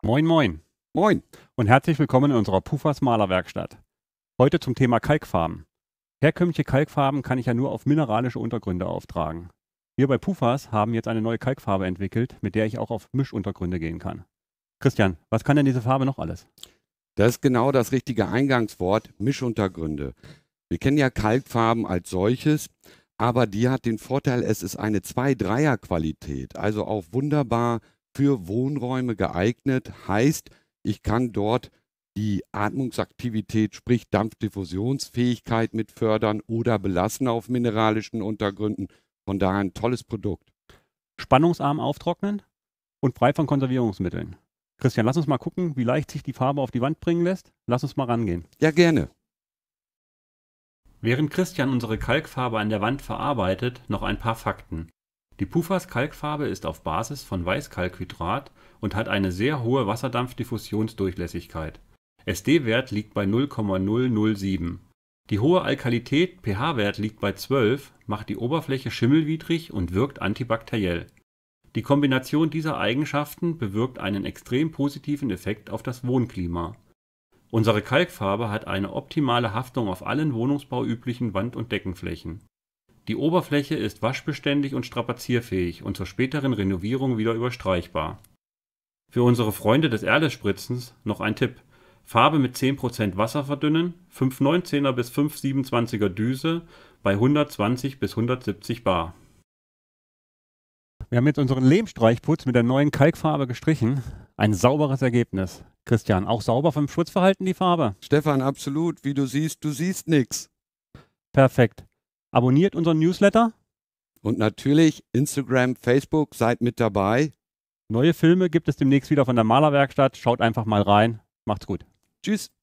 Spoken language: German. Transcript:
Moin, moin. Moin. Und herzlich willkommen in unserer Puffers Malerwerkstatt. Heute zum Thema Kalkfarben. Herkömmliche Kalkfarben kann ich ja nur auf mineralische Untergründe auftragen. Wir bei Pufas haben jetzt eine neue Kalkfarbe entwickelt, mit der ich auch auf Mischuntergründe gehen kann. Christian, was kann denn diese Farbe noch alles? Das ist genau das richtige Eingangswort, Mischuntergründe. Wir kennen ja Kalkfarben als solches, aber die hat den Vorteil, es ist eine 2-3er-Qualität, also auch wunderbar für Wohnräume geeignet. Heißt, ich kann dort die Atmungsaktivität, sprich Dampfdiffusionsfähigkeit mit fördern oder belassen auf mineralischen Untergründen. Von daher ein tolles Produkt. Spannungsarm auftrocknen und frei von Konservierungsmitteln. Christian, lass uns mal gucken, wie leicht sich die Farbe auf die Wand bringen lässt. Lass uns mal rangehen. Ja, gerne. Während Christian unsere Kalkfarbe an der Wand verarbeitet, noch ein paar Fakten. Die Pufas Kalkfarbe ist auf Basis von Weißkalkhydrat und hat eine sehr hohe Wasserdampfdiffusionsdurchlässigkeit (SD-Wert liegt bei 0,007). Die hohe Alkalität (pH-Wert liegt bei 12) macht die Oberfläche schimmelwidrig und wirkt antibakteriell. Die Kombination dieser Eigenschaften bewirkt einen extrem positiven Effekt auf das Wohnklima. Unsere Kalkfarbe hat eine optimale Haftung auf allen wohnungsbauüblichen Wand und Deckenflächen die Oberfläche ist waschbeständig und strapazierfähig und zur späteren Renovierung wieder überstreichbar. Für unsere Freunde des Erlespritzens noch ein Tipp: Farbe mit 10 Wasser verdünnen, 519 er bis 527 er Düse bei 120 bis 170 bar. Wir haben jetzt unseren Lehmstreichputz mit der neuen Kalkfarbe gestrichen. Ein sauberes Ergebnis. Christian, auch sauber vom Schutzverhalten die Farbe? Stefan, absolut. Wie du siehst, du siehst nichts. Perfekt. Abonniert unseren Newsletter. Und natürlich Instagram, Facebook, seid mit dabei. Neue Filme gibt es demnächst wieder von der Malerwerkstatt. Schaut einfach mal rein. Macht's gut. Tschüss.